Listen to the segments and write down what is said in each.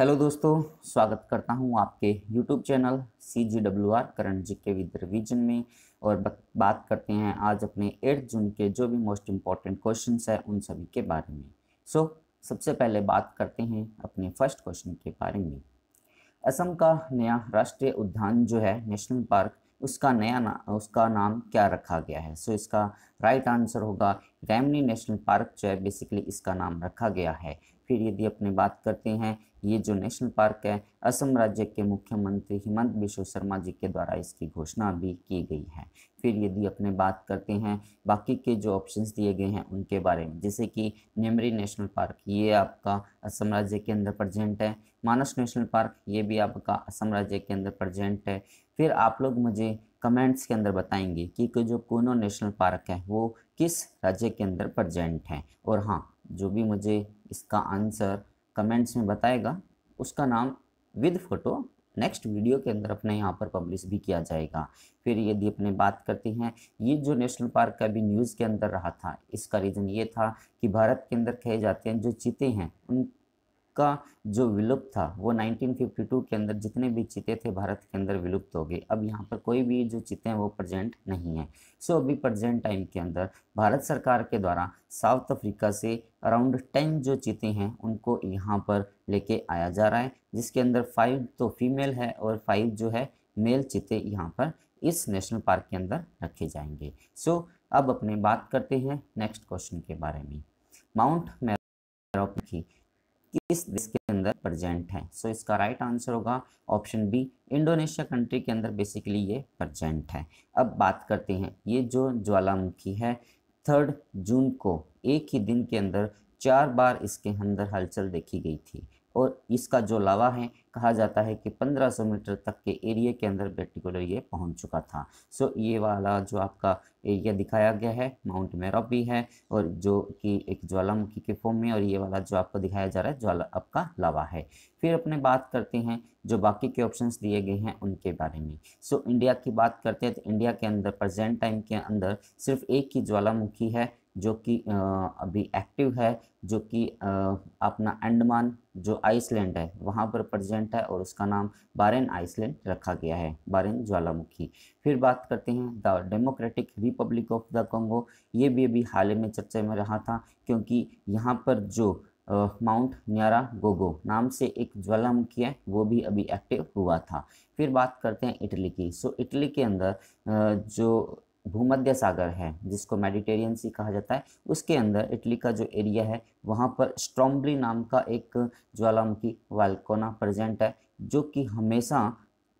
hello दोस्तों स्वागत करता हूं आपके YouTube channel C G W R Karan ji के विद रिविजन में और बात करते हैं आज अपने एट जून के जो भी मोस्ट इम्पॉर्टेंट क्वेश्चन है उन सभी के बारे में सो so, सबसे पहले बात करते हैं अपने फर्स्ट क्वेश्चन के बारे में असम का नया राष्ट्रीय उद्यान जो है नेशनल पार्क उसका नया ना उसका नाम क्या रखा गया है सो so, इसका राइट आंसर होगा रैमनी नेशनल पार्क जो है बेसिकली इसका नाम रखा गया है फिर यदि अपने बात करते हैं ये जो नेशनल पार्क है असम राज्य के मुख्यमंत्री हेमंत बिश्व शर्मा जी के द्वारा इसकी घोषणा भी की गई है फिर यदि अपने बात करते हैं बाकी के जो ऑप्शंस दिए गए हैं उनके बारे में जैसे कि नेमरी नेशनल पार्क ये आपका असम राज्य के अंदर प्रजेंट है मानस नेशनल पार्क ये भी आपका असम राज्य के अंदर प्रजेंट है फिर आप लोग मुझे कमेंट्स के अंदर बताएंगे कि जो कोनो नेशनल पार्क है वो किस राज्य के अंदर प्रजेंट है और हाँ जो भी मुझे इसका आंसर कमेंट्स में बताएगा उसका नाम विद फ़ोटो नेक्स्ट वीडियो के अंदर अपने यहाँ पर पब्लिश भी किया जाएगा फिर यदि अपने बात करते हैं ये जो नेशनल पार्क का भी न्यूज़ के अंदर रहा था इसका रीज़न ये था कि भारत के अंदर कहे जाते हैं जो चीते हैं उन का जो विलुप्त था वो 1952 के अंदर जितने भी चिते थे भारत के अंदर विलुप्त हो गए अब यहाँ पर कोई भी जो चीते हैं वो प्रजेंट नहीं है सो अभी प्रजेंट टाइम के अंदर भारत सरकार के द्वारा साउथ अफ्रीका से अराउंड टेन जो चीते हैं उनको यहाँ पर लेके आया जा रहा है जिसके अंदर फाइव तो फीमेल है और फाइव जो है मेल चीते यहाँ पर इस नेशनल पार्क के अंदर रखे जाएंगे सो so, अब अपने बात करते हैं नेक्स्ट क्वेश्चन के बारे में माउंट मैरोप की किस देश के अंदर प्रजेंट है सो so, इसका राइट right आंसर होगा ऑप्शन बी इंडोनेशिया कंट्री के अंदर बेसिकली ये प्रजेंट है अब बात करते हैं ये जो ज्वालामुखी है थर्ड जून को एक ही दिन के अंदर चार बार इसके अंदर हलचल देखी गई थी और इसका जो लावा है कहा जाता है कि 1500 मीटर तक के एरिया के अंदर पर्टिकुलर ये पहुंच चुका था सो so, ये वाला जो आपका एरिया दिखाया गया है माउंट मेरा भी है और जो कि एक ज्वालामुखी के फॉर्म में और ये वाला जो आपको दिखाया जा रहा है ज्वाला आपका लावा है फिर अपने बात करते हैं जो बाकी के ऑप्शंस दिए गए हैं उनके बारे में सो so, इंडिया की बात करते हैं तो इंडिया के अंदर प्रजेंट टाइम के अंदर सिर्फ एक ही ज्वालामुखी है जो कि अभी एक्टिव है जो कि अपना अंडमान जो आइसलैंड है वहाँ पर प्रेजेंट है और उसका नाम बारेन आइसलैंड रखा गया है बारेन ज्वालामुखी फिर बात करते हैं the Democratic Republic of the Congo ये भी अभी हाल ही में चर्चा में रहा था क्योंकि यहाँ पर जो माउंट न्यारा गोगो नाम से एक ज्वालामुखी है वो भी अभी एक्टिव हुआ था फिर बात करते हैं इटली की सो so, इटली के अंदर जो भूमध्य सागर है जिसको मेडिटेरियन सी कहा जाता है उसके अंदर इटली का जो एरिया है वहाँ पर स्ट्रॉम्बली नाम का एक ज्वालामुखी वालकोना प्रेजेंट है जो कि हमेशा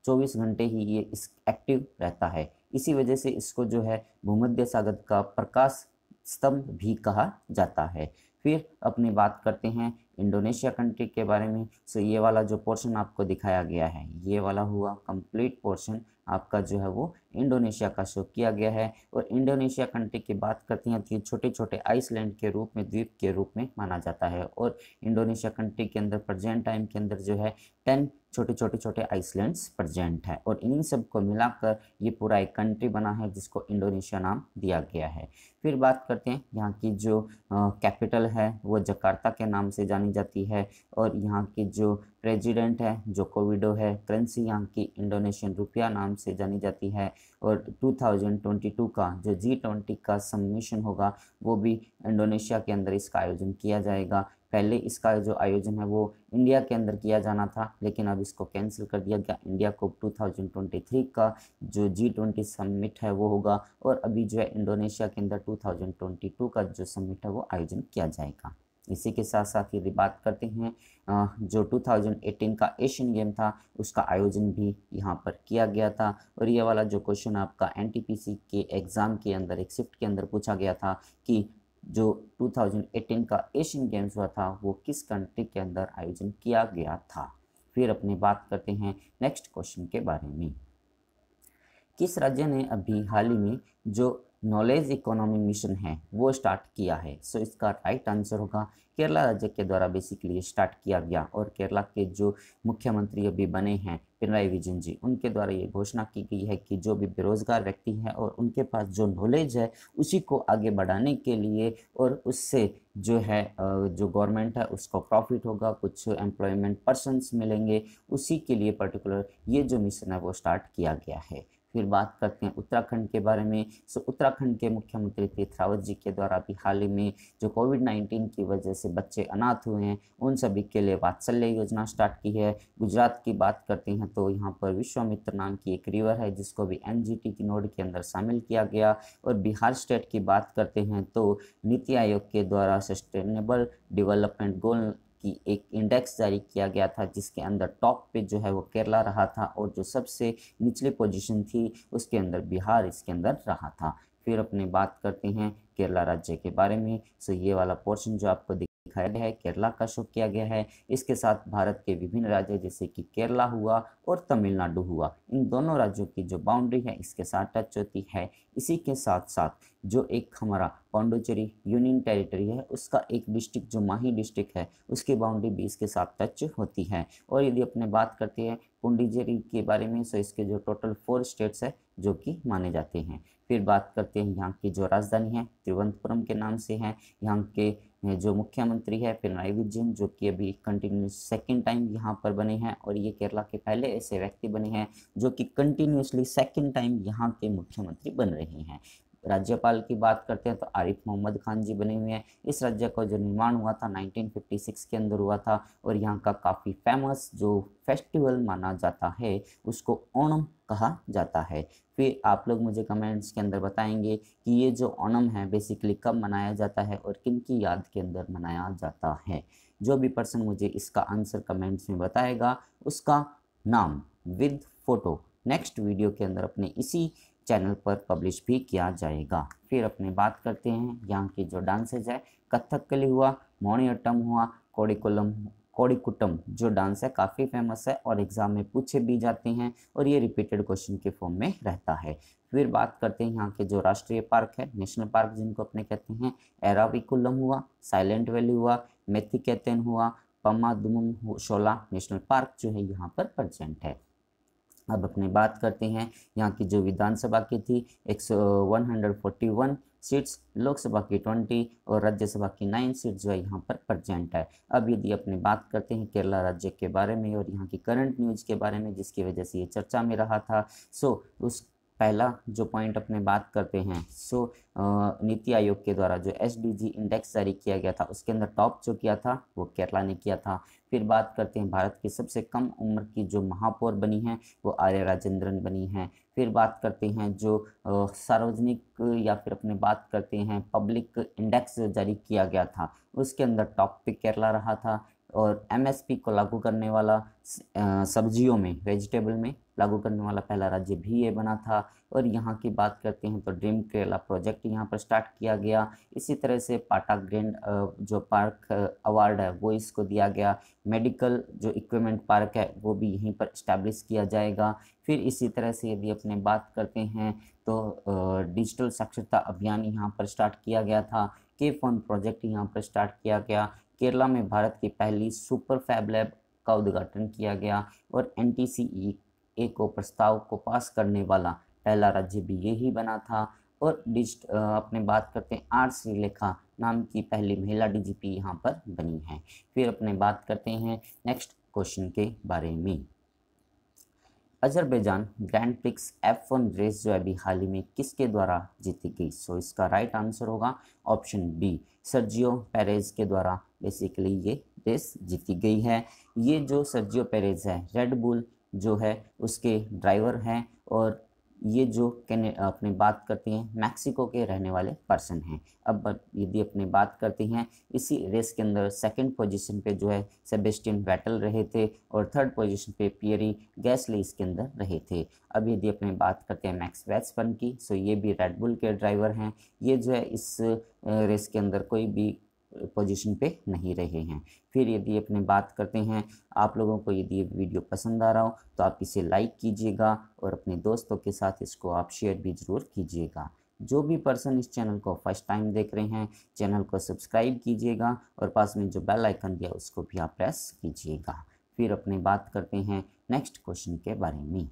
24 घंटे ही ये इस एक्टिव रहता है इसी वजह से इसको जो है भूमध्य सागर का प्रकाश स्तंभ भी कहा जाता है फिर अपनी बात करते हैं इंडोनेशिया कंट्री के बारे में सो ये वाला जो पोर्शन आपको दिखाया गया है ये वाला हुआ कंप्लीट पोर्शन आपका जो है वो इंडोनेशिया का शो किया गया है और इंडोनेशिया कंट्री की बात करते हैं तो ये छोटे छोटे आइसलैंड के रूप में द्वीप के रूप में माना जाता है और इंडोनेशिया कंट्री के अंदर प्रजेंट टाइम के अंदर जो है टेन छोटे छोटे छोटे आइसलैंड्स प्रजेंट है और इन्हीं सब को मिलाकर ये पूरा एक कंट्री बना है जिसको इंडोनेशिया नाम दिया गया है फिर बात करते हैं यहाँ की जो कैपिटल है वो जकार्ता के नाम से जानी जाती है और यहाँ की जो प्रेसिडेंट है जो कोविडो है करेंसी यहाँ की इंडोनेशियन रुपया नाम से जानी जाती है और 2022 का जो जी ट्वेंटी का सम्मिशन होगा वो भी इंडोनेशिया के अंदर इसका आयोजन किया जाएगा पहले इसका जो आयोजन है वो इंडिया के अंदर किया जाना था लेकिन अब इसको कैंसिल कर दिया गया इंडिया को 2023 का जो जी ट्वेंटी सम्मिट है वो होगा और अभी जो है इंडोनेशिया के अंदर 2022 का जो सम्मिट है वो आयोजन किया जाएगा इसी के साथ साथ यदि बात करते हैं जो 2018 का एशियन गेम था उसका आयोजन भी यहाँ पर किया गया था और ये वाला जो क्वेश्चन आपका एनटीपीसी के एग्ज़ाम के अंदर एक शिफ्ट के अंदर पूछा गया था कि जो 2018 का एशियन गेम्स हुआ था वो किस कंट्री के अंदर आयोजन किया गया था फिर अपने बात करते हैं नेक्स्ट क्वेश्चन के बारे में किस राज्य ने अभी हाल ही में जो नॉलेज इकोनॉमी मिशन है वो स्टार्ट किया है सो so, इसका राइट आंसर होगा केरला राज्य के द्वारा बेसिकली स्टार्ट किया गया और केरला के जो मुख्यमंत्री अभी बने हैं पिनराई विजयन जी उनके द्वारा ये घोषणा की गई है कि जो भी बेरोजगार व्यक्ति हैं और उनके पास जो नॉलेज है उसी को आगे बढ़ाने के लिए और उससे जो है जो गवर्नमेंट है उसको प्रॉफिट होगा कुछ एम्प्लॉयमेंट पर्सनस मिलेंगे उसी के लिए पर्टिकुलर ये जो मिशन है वो स्टार्ट किया गया है फिर बात करते हैं उत्तराखंड के बारे में सो उत्तराखंड के मुख्यमंत्री तीर्थरावत जी के द्वारा भी हाल ही में जो कोविड नाइन्टीन की वजह से बच्चे अनाथ हुए हैं उन सभी के लिए वात्सल्य योजना स्टार्ट की है गुजरात की बात करते हैं तो यहाँ पर विश्वामित्र नाम की एक रिवर है जिसको भी एन की नोड के अंदर शामिल किया गया और बिहार स्टेट की बात करते हैं तो नीति आयोग के द्वारा सस्टेनेबल डेवलपमेंट गोल की एक इंडेक्स जारी किया गया था जिसके अंदर टॉप पे जो है वो केरला रहा था और जो सबसे निचली पोजीशन थी उसके अंदर बिहार इसके अंदर रहा था फिर अपने बात करते हैं केरला राज्य के बारे में सो ये वाला पोर्शन जो आपको गया है केरला का शो किया गया है इसके साथ भारत के विभिन्न राज्य जैसे कि केरला हुआ और तमिलनाडु हुआ इन दोनों राज्यों की जो बाउंड्री है इसके साथ टच होती है इसी के साथ साथ जो एक हमारा पांडुचेरी यूनियन टेरिटरी है उसका एक डिस्ट्रिक्ट जो माही डिस्ट्रिक्ट है उसकी बाउंड्री भी इसके साथ टच होती है और यदि अपने बात करते हैं पुंडीचेरी के बारे में सो तो इसके जो टोटल फोर स्टेट्स है जो कि माने जाते हैं फिर बात करते हैं यहाँ की जो राजधानी है तिरुवनंतपुरम के नाम से है यहाँ के जो मुख्यमंत्री है पिनराई विजयन जो कि अभी कंटिन्यूस सेकेंड टाइम यहाँ पर बने हैं और ये केरला के पहले ऐसे व्यक्ति बने हैं जो कि कंटिन्यूसली सेकेंड टाइम यहाँ के मुख्यमंत्री बन रहे हैं राज्यपाल की बात करते हैं तो आरिफ मोहम्मद खान जी बने हुए हैं इस राज्य का जो निर्माण हुआ था 1956 के अंदर हुआ था और यहाँ का काफ़ी फेमस जो फेस्टिवल माना जाता है उसको ओणम कहा जाता है फिर आप लोग मुझे कमेंट्स के अंदर बताएंगे कि ये जो ओणम है बेसिकली कब मनाया जाता है और किन की याद के अंदर मनाया जाता है जो भी पर्सन मुझे इसका आंसर कमेंट्स में बताएगा उसका नाम विद फ़ोटो नेक्स्ट वीडियो के अंदर अपने इसी चैनल पर पब्लिश भी किया जाएगा फिर अपने बात करते हैं यहाँ के जो डांसेज है कथकली हुआ मोनियटम हुआ कोडिकुलम कोडिकुटम जो डांस है काफ़ी फेमस है और एग्ज़ाम में पूछे भी जाते हैं और ये रिपीटेड क्वेश्चन के फॉर्म में रहता है फिर बात करते हैं यहाँ के जो राष्ट्रीय पार्क है नेशनल पार्क जिनको अपने कहते हैं एराविकुलम हुआ साइलेंट वैली हुआ मेथिकेतन हुआ पम्मा दुम शोला नेशनल पार्क जो है यहाँ पर प्रजेंट है अब अपने बात करते हैं यहाँ की जो विधानसभा की थी एक one hundred forty one seats लोकसभा की ट्वेंटी और राज्यसभा की नाइन सीट जो है यहाँ पर प्रजेंट है अब यदि अपने बात करते हैं केरला राज्य के बारे में और यहाँ की करंट न्यूज़ के बारे में जिसकी वजह से ये चर्चा में रहा था सो उस पहला जो पॉइंट अपने बात करते हैं सो नीति आयोग के द्वारा जो एस इंडेक्स जारी किया गया था उसके अंदर टॉप जो किया था वो केरला ने किया था फिर बात करते हैं भारत की सबसे कम उम्र की जो महापौर बनी है वो आर्य राजेंद्रन बनी है फिर बात करते हैं जो सार्वजनिक या फिर अपने बात करते हैं पब्लिक इंडेक्स जारी किया गया था उसके अंदर टॉप पे केरला रहा था और एमएसपी को लागू करने वाला सब्जियों में वेजिटेबल में लागू करने वाला पहला राज्य भी ये बना था और यहाँ की बात करते हैं तो ड्रीम केला प्रोजेक्ट यहाँ पर स्टार्ट किया गया इसी तरह से पाटा ग्रैंड जो पार्क अवार्ड है वो इसको दिया गया मेडिकल जो इक्विपमेंट पार्क है वो भी यहीं पर इस्टेब्लिश किया जाएगा फिर इसी तरह से यदि अपने बात करते हैं तो डिजिटल साक्षरता अभियान यहाँ पर स्टार्ट किया गया था के फोन प्रोजेक्ट यहाँ पर स्टार्ट किया गया केरला में भारत की पहली सुपर फैब लैब का उद्घाटन किया गया और एन ए को प्रस्ताव को पास करने वाला पहला राज्य भी यही बना था और डिजिट अपने बात करते हैं आर श्रीलेखा नाम की पहली महिला डीजीपी यहाँ पर बनी है फिर अपने बात करते हैं नेक्स्ट क्वेश्चन के बारे में Azerbaijan Grand Prix F one race जो है अभी हाल ही में किसके द्वारा जीती गई सो इसका राइट आंसर होगा ऑप्शन बी सर्जियो पेरेज के द्वारा बेसिकली ये रेस जीती गई है ये जो सर्जियो पेरेज है रेड बुल जो है उसके ड्राइवर हैं और ये जो कैने अपने बात करते हैं मैक्सिको के रहने वाले पर्सन हैं अब यदि अपने बात करते हैं इसी रेस के अंदर सेकंड पोजीशन पे जो है सेबेस्टियन बैटल रहे थे और थर्ड पोजीशन पे पियरी गैसली इसके अंदर रहे थे अब यदि अपने बात करते हैं मैक्स वैट्सपन की सो ये भी रेडबुल के ड्राइवर हैं ये जो है इस रेस के अंदर कोई भी पोजीशन पे नहीं रहे हैं फिर यदि अपने बात करते हैं आप लोगों को यदि वीडियो पसंद आ रहा हो तो आप इसे लाइक कीजिएगा और अपने दोस्तों के साथ इसको आप शेयर भी ज़रूर कीजिएगा जो भी पर्सन इस चैनल को फर्स्ट टाइम देख रहे हैं चैनल को सब्सक्राइब कीजिएगा और पास में जो बेल आइकन दिया उसको भी आप प्रेस कीजिएगा फिर अपने बात करते हैं नेक्स्ट क्वेश्चन के बारे में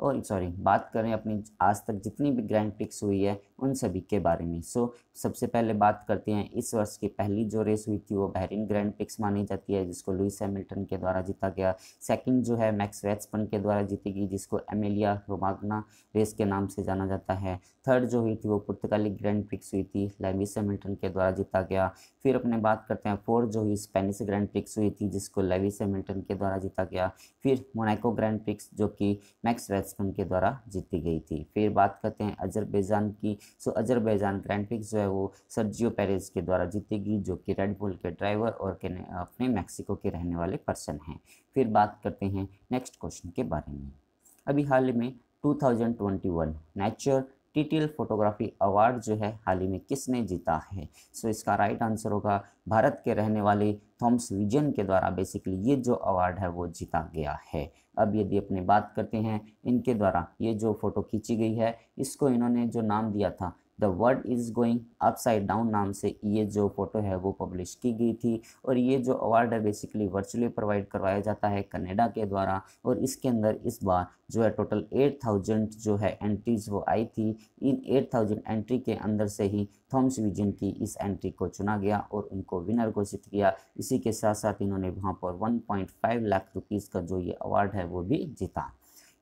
और सॉरी बात करें अपनी आज तक जितनी भी ग्रैंड पिक्स हुई है उन सभी के बारे में सो so, सबसे पहले बात करते हैं इस वर्ष की पहली जो रेस हुई थी वो बहरीन ग्रैंड पिक्स मानी जाती है जिसको लुइस हैमिल्टन के द्वारा जीता गया सेकंड जो है मैक्स वेट्सपन के द्वारा जीती गई जिसको एमेलिया रोमागना रेस के नाम से जाना जाता है थर्ड जो हुई थी वो पुर्तगाली ग्रैंड पिक्स हुई थी लेविस हैमिल्टन के द्वारा जीता गया फिर अपने बात करते हैं फोर्थ जो हुई स्पेनिश ग्रैंड पिक्स हुई थी जिसको लेविस हैमिल्टन के द्वारा जीता गया फिर मोनाको ग्रैंड पिक्स जो कि मैक्स वेट्स बैट्समैन के द्वारा जीती गई थी फिर बात करते हैं अजरबैजान की सो अजरबैजान ग्रैंड पिक्स जो है वो सर्जियो पेरेज के द्वारा जीती गई जो कि रेड बुल के ड्राइवर और अपने मैक्सिको के रहने वाले पर्सन हैं फिर बात करते हैं नेक्स्ट क्वेश्चन के बारे में अभी हाल में 2021 नेचर टीटीएल फोटोग्राफी अवार्ड जो है हाल ही में किसने जीता है सो इसका राइट आंसर होगा भारत के रहने वाले थॉम्स विजन के द्वारा बेसिकली ये जो अवार्ड है वो जीता गया है अब यदि अपने बात करते हैं इनके द्वारा ये जो फ़ोटो खींची गई है इसको इन्होंने जो नाम दिया था the world is going upside down नाम से ये जो फोटो है वो पब्लिश की गई थी और ये जो अवार्ड है बेसिकली वर्चुअली प्रोवाइड करवाया जाता है कनेडा के द्वारा और इसके अंदर इस बार जो है टोटल एट थाउजेंड जो है एंट्रीज वो आई थी इन एट थाउजेंड एंट्री के अंदर से ही थॉम्स विजन की इस एंट्री को चुना गया और उनको विनर घोषित किया इसी के साथ साथ इन्होंने वहाँ पर one point five lakh rupees का जो ये अवार्ड है वो भी जीता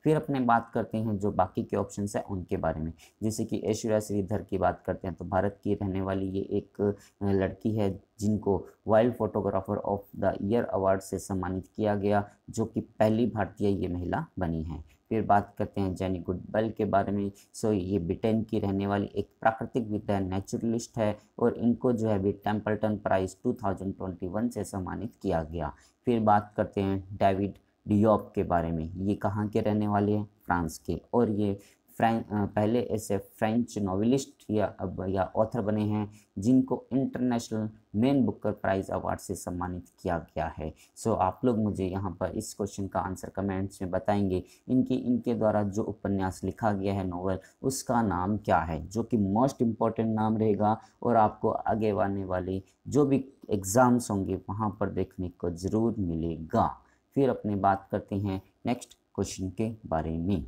फिर अपने बात करते हैं जो बाकी के ऑप्शन है उनके बारे में जैसे कि ऐश्वर्या श्रीधर की बात करते हैं तो भारत की रहने वाली ये एक लड़की है जिनको wild photographer of the year award से सम्मानित किया गया जो कि पहली भारतीय ये महिला बनी है फिर बात करते हैं जैनी गुडबल के बारे में सो ये ब्रिटेन की रहने वाली एक प्राकृतिक विद्या नेचुरलिस्ट है और इनको जो है भी टेम्पल्टन प्राइज 2021 से सम्मानित किया गया फिर बात करते हैं डेविड डियोप के बारे में ये कहाँ के रहने वाले हैं फ्रांस के और ये फ्रें पहले ऐसे फ्रेंच नॉवलिस्ट या अब या ऑथर बने हैं जिनको International Man Booker Prize award से सम्मानित किया गया है सो so, आप लोग मुझे यहाँ पर इस क्वेश्चन का आंसर कमेंट्स में बताएंगे इनके इनके द्वारा जो उपन्यास लिखा गया है नोवेल उसका नाम क्या है जो कि मोस्ट इम्पॉर्टेंट नाम रहेगा और आपको आगे आने वाले जो भी एग्ज़ाम्स होंगे वहाँ पर देखने को ज़रूर मिलेगा फिर अपने बात करते हैं नेक्स्ट क्वेश्चन के बारे में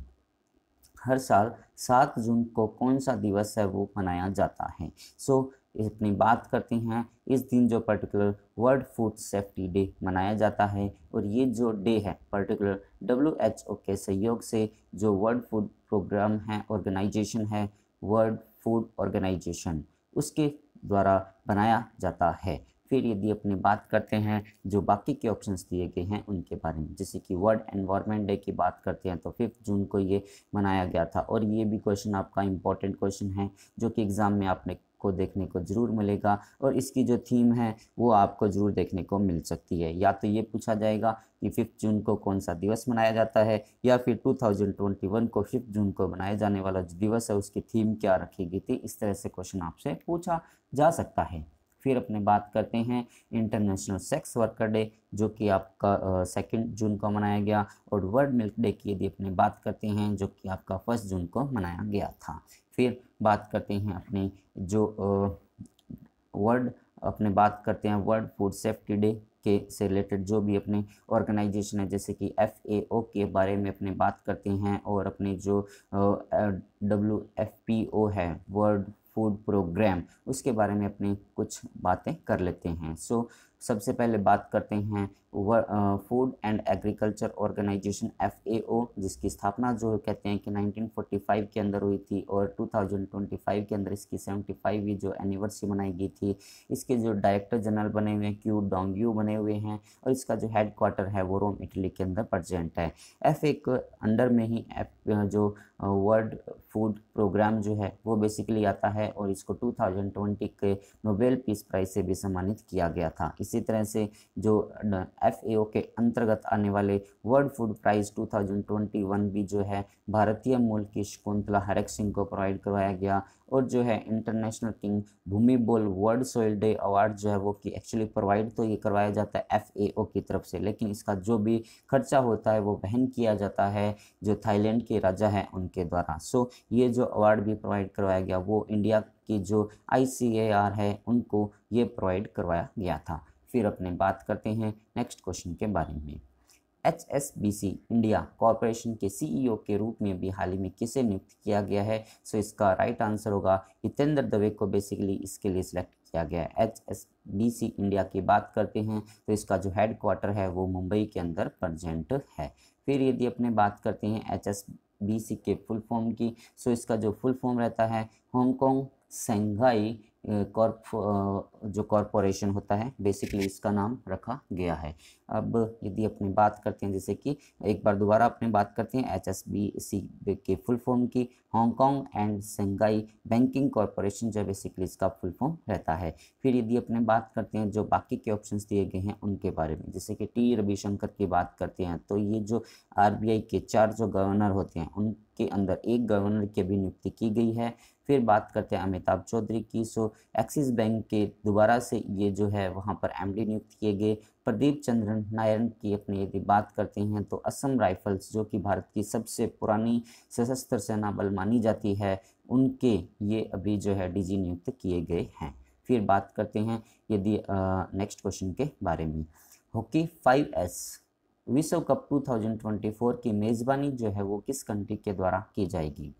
हर साल सात जून को कौन सा दिवस है वो मनाया जाता है सो so, अपनी बात करते हैं इस दिन जो particular World Food Safety Day मनाया जाता है और ये जो डे है पर्टिकुलर डब्ल्यू एच ओ के सहयोग से जो वर्ल्ड फूड प्रोग्राम है ऑर्गेनाइजेशन है वर्ल्ड फूड ऑर्गेनाइजेशन उसके द्वारा बनाया जाता है फिर यदि अपने बात करते हैं जो बाकी के ऑप्शंस दिए गए हैं उनके बारे में जैसे कि वर्ल्ड एनवायरनमेंट डे की बात करते हैं तो फिफ्थ जून को ये मनाया गया था और ये भी क्वेश्चन आपका इंपॉर्टेंट क्वेश्चन है जो कि एग्ज़ाम में आपने को देखने को ज़रूर मिलेगा और इसकी जो थीम है वो आपको ज़रूर देखने को मिल सकती है या तो ये पूछा जाएगा कि फिफ्थ जून को कौन सा दिवस मनाया जाता है या फिर 2021 को फिफ्थ जून को मनाया जाने वाला जो दिवस है उसकी थीम क्या रखी गई थी इस तरह से क्वेश्चन आपसे पूछा जा सकता है फिर अपने बात करते हैं इंटरनेशनल सेक्स वर्कर डे जो कि आपका सेकेंड जून को मनाया गया और वर्ल्ड मिल्क डे की यदि अपने बात करते हैं जो कि आपका फर्स्ट जून को मनाया गया था फिर बात करते हैं अपने जो वर्ल्ड अपने बात करते हैं वर्ल्ड फूड सेफ्टी डे के से रिलेटेड जो भी अपने ऑर्गेनाइजेशन है जैसे कि एफ ए ओ के बारे में अपने बात करते हैं और अपने जो डब्ल्यू एफ पी ओ है वर्ल्ड फूड प्रोग्राम उसके बारे में अपनी कुछ बातें कर लेते हैं सो so, सबसे पहले बात करते हैं Food and Agriculture Organisation F जिसकी स्थापना जो कहते हैं कि 1945 के अंदर हुई थी और 2025 के अंदर इसकी 75वीं जो एनिवर्सरी मनाई गई थी इसके जो डायरेक्टर जनरल बने हुए हैं क्यू डोंग्यू बने हुए हैं और इसका जो हेड क्वार्टर है वो रोम इटली के अंदर प्रजेंट है एफ के अंडर में ही एफ जो वर्ल्ड फूड प्रोग्राम जो है वो बेसिकली आता है और इसको टू के नोबेल पीस प्राइज से भी सम्मानित किया गया था इसी तरह से जो एफ के अंतर्गत आने वाले वर्ल्ड फूड प्राइज़ 2021 भी जो है भारतीय मूल की शकुंतला हरक सिंह को प्रोवाइड करवाया गया और जो है इंटरनेशनल किंग भूमि बोल वर्ल्ड सोइल डे अवार्ड जो है वो कि एक्चुअली प्रोवाइड तो ये करवाया जाता है एफ की तरफ से लेकिन इसका जो भी खर्चा होता है वो वहन किया जाता है जो थाईलैंड के राजा हैं उनके द्वारा सो ये जो अवार्ड भी प्रोवाइड करवाया गया वो इंडिया की जो आई है उनको ये प्रोवाइड करवाया गया था फिर अपने बात करते हैं नेक्स्ट क्वेश्चन के बारे में H S B C India corporation के सीईओ के रूप में भी हाल ही में किसे नियुक्त किया गया है सो so, इसका राइट आंसर होगा हितेंद्र दवे को बेसिकली इसके लिए सिलेक्ट किया गया है H S B C India की बात करते हैं तो इसका जो हेड क्वार्टर है वो मुंबई के अंदर प्रजेंट है फिर यदि अपने बात करते हैं एच एस बी सी के फुल फॉर्म की सो so, इसका जो फुल फॉर्म रहता है हांगकॉन्ग शंघाई कॉर्प जो कॉरपोरेशन होता है बेसिकली इसका नाम रखा गया है अब यदि अपने बात करते हैं जैसे कि एक बार दोबारा अपने बात करते हैं एच एस बी सी के फुल फॉर्म की Hong Kong and Shanghai banking corporation जो बेसिकली इसका फुल फॉर्म रहता है फिर यदि अपने बात करते हैं जो बाकी के ऑप्शन दिए गए हैं उनके बारे में जैसे कि टी रविशंकर की बात करते हैं तो ये जो आर के चार जो गवर्नर होते हैं उनके अंदर एक गवर्नर की भी नियुक्ति की गई है फिर बात करते हैं अमिताभ चौधरी की सो एक्सिस बैंक के दोबारा से ये जो है वहाँ पर एम नियुक्त किए गए प्रदीप चंद्रन नारायण की अपनी यदि बात करते हैं तो असम राइफल्स जो कि भारत की सबसे पुरानी सशस्त्र सेना बल मानी जाती है उनके ये अभी जो है डीजी नियुक्त किए गए हैं फिर बात करते हैं यदि नेक्स्ट क्वेश्चन के बारे में हॉकी फाइव एस विश्व कप 2024 की मेज़बानी जो है वो किस कंट्री के द्वारा की जाएगी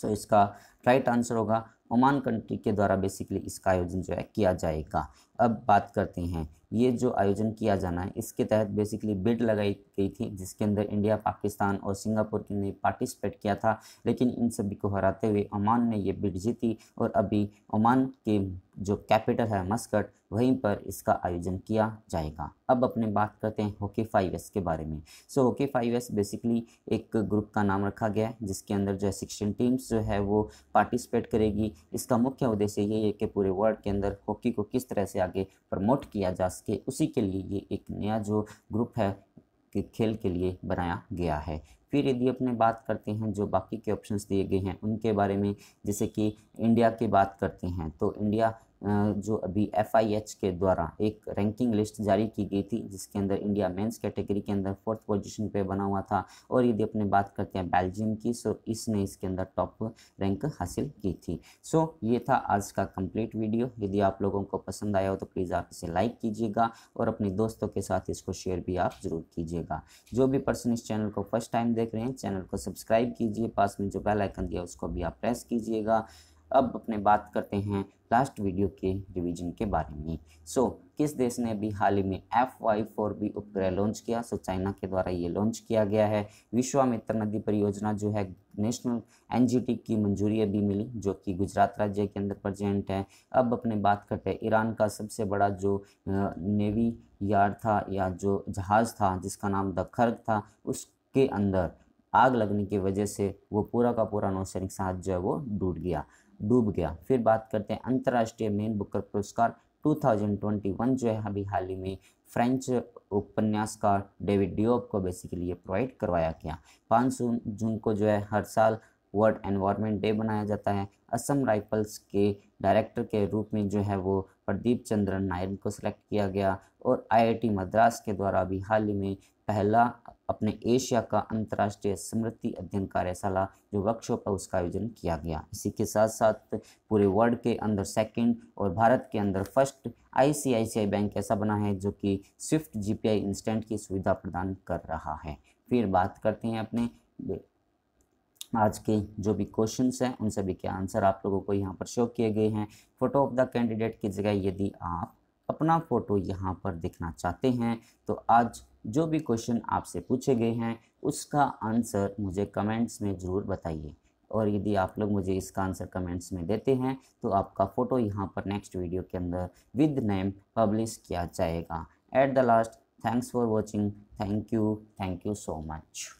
सो इसका राइट आंसर होगा ओमान कंट्री के द्वारा बेसिकली इसका आयोजन जो है किया जाएगा अब बात करते हैं ये जो आयोजन किया जाना है इसके तहत बेसिकली बिड लगाई गई थी जिसके अंदर इंडिया पाकिस्तान और सिंगापुर ने पार्टिसिपेट किया था लेकिन इन सभी को हराते हुए ओमान ने ये बिड जीती और अभी ओमान के जो कैपिटल है मस्कट वहीं पर इसका आयोजन किया जाएगा अब अपने बात करते हैं हॉकी फाइव एस के बारे में so hockey five S basically एक ग्रुप का नाम रखा गया है जिसके अंदर जो है सिक्सटीन टीम्स जो है वो पार्टिसिपेट करेगी इसका मुख्य उद्देश्य ये है कि पूरे वर्ल्ड के अंदर हॉकी को किस तरह से आगे प्रमोट किया जा सके उसी के लिए ये एक नया जो ग्रुप है कि खेल के लिए बनाया गया है फिर यदि अपने बात करते हैं जो बाकी के ऑप्शंस दिए गए हैं उनके बारे में जैसे कि इंडिया की बात करते हैं तो इंडिया जो अभी एफ के द्वारा एक रैंकिंग लिस्ट जारी की गई थी जिसके अंदर इंडिया मेंस कैटेगरी के अंदर फोर्थ पोजीशन पे बना हुआ था और यदि अपने बात करते हैं बेल्जियम की सो इसने इसके अंदर टॉप रैंक हासिल की थी सो ये था आज का कंप्लीट वीडियो यदि आप लोगों को पसंद आया हो तो प्लीज़ आप इसे लाइक कीजिएगा और अपने दोस्तों के साथ इसको शेयर भी आप ज़रूर कीजिएगा जो भी पर्सन इस चैनल को फर्स्ट टाइम देख रहे हैं चैनल को सब्सक्राइब कीजिए पास में जो बेलाइकन दिया उसको भी आप प्रेस कीजिएगा अब अपने बात करते हैं लास्ट वीडियो के रिवीजन के बारे में सो so, किस देश ने अभी हाल ही में एफ वाई फोर बी उपग्रह लॉन्च किया सो so, चाइना के द्वारा ये लॉन्च किया गया है विश्वामित्र नदी परियोजना जो है नेशनल एन की मंजूरी अभी मिली जो कि गुजरात राज्य के अंदर प्रजेंट है अब अपने बात करते हैं ईरान का सबसे बड़ा जो नेवी यार्ड था या जो जहाज़ था जिसका नाम द खर्ग था उसके अंदर आग लगने की वजह से वो पूरा का पूरा नौसैनिक साहस जो है वो डूब गया डूब गया फिर बात करते हैं अंतर्राष्ट्रीय मेन बुकर पुरस्कार 2021 जो है अभी हाल ही में फ्रेंच उपन्यासकार डेविड डिओप को बेसिकली ये प्रोवाइड करवाया गया पाँच जून को जो है हर साल वर्ल्ड एनवायरनमेंट डे मनाया जाता है असम राइफल्स के डायरेक्टर के रूप में जो है वो प्रदीप चंद्रन नायर को सिलेक्ट किया गया और आईआईटी मद्रास के द्वारा अभी हाल ही में पहला अपने एशिया का अंतर्राष्ट्रीय स्मृति अध्ययन कार्यशाला जो वर्कशॉप है उसका आयोजन किया गया इसी के साथ साथ पूरे वर्ल्ड के अंदर सेकंड और भारत के अंदर फर्स्ट आईसीआईसीआई बैंक ऐसा बना है जो कि स्विफ्ट जीपीआई इंस्टेंट की सुविधा प्रदान कर रहा है फिर बात करते हैं अपने आज के जो भी क्वेश्चन हैं उन सभी के आंसर आप लोगों को यहाँ पर शो किए गए हैं फोटो ऑफ द कैंडिडेट की जगह यदि आप अपना फ़ोटो यहाँ पर देखना चाहते हैं तो आज जो भी क्वेश्चन आपसे पूछे गए हैं उसका आंसर मुझे कमेंट्स में ज़रूर बताइए और यदि आप लोग मुझे इसका आंसर कमेंट्स में देते हैं तो आपका फ़ोटो यहाँ पर नेक्स्ट वीडियो के अंदर विद नेम पब्लिश किया जाएगा at the last thanks for watching thank you thank you so much